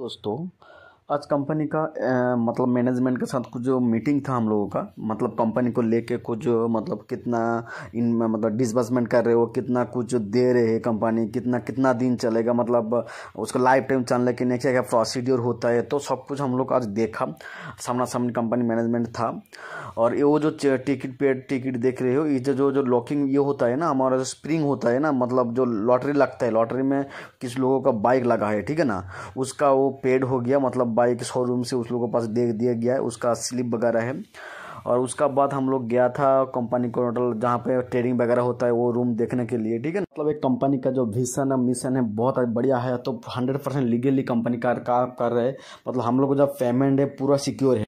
दोस्तों आज कंपनी का आ, मतलब मैनेजमेंट के साथ कुछ जो मीटिंग था हम लोगों का मतलब कंपनी को लेके कुछ मतलब कितना इन मतलब डिसबर्समेंट कर रहे हो कितना कुछ दे रहे हैं कंपनी कितना कितना दिन चलेगा मतलब उसका लाइफ टाइम चलने के लिए क्या क्या प्रोसीड्योर होता है तो सब कुछ हम लोग आज देखा सामना सामने कंपनी मैनेजमेंट था और ये वो जो टिकट पेड टिकट देख रहे हो ये जो जो लॉकिंग ये होता है ना हमारा जो स्प्रिंग होता है ना मतलब जो लॉटरी लगता है लॉटरी में किस लोगों का बाइक लगा है ठीक है ना उसका वो पेड हो गया मतलब बाइक शोरूम से उस लोगों के पास दे दिया गया है उसका स्लिप वगैरह है और उसका बाद हम लोग गया था कंपनी को होटल जहाँ पे ट्रेडिंग वगैरह होता है वो रूम देखने के लिए ठीक है मतलब एक कंपनी का जो विजन है मिशन है बहुत बढ़िया है तो हंड्रेड परसेंट लीगली कंपनी का काम कर रहे हैं मतलब हम लोग को जब पेमेंट है पूरा सिक्योर है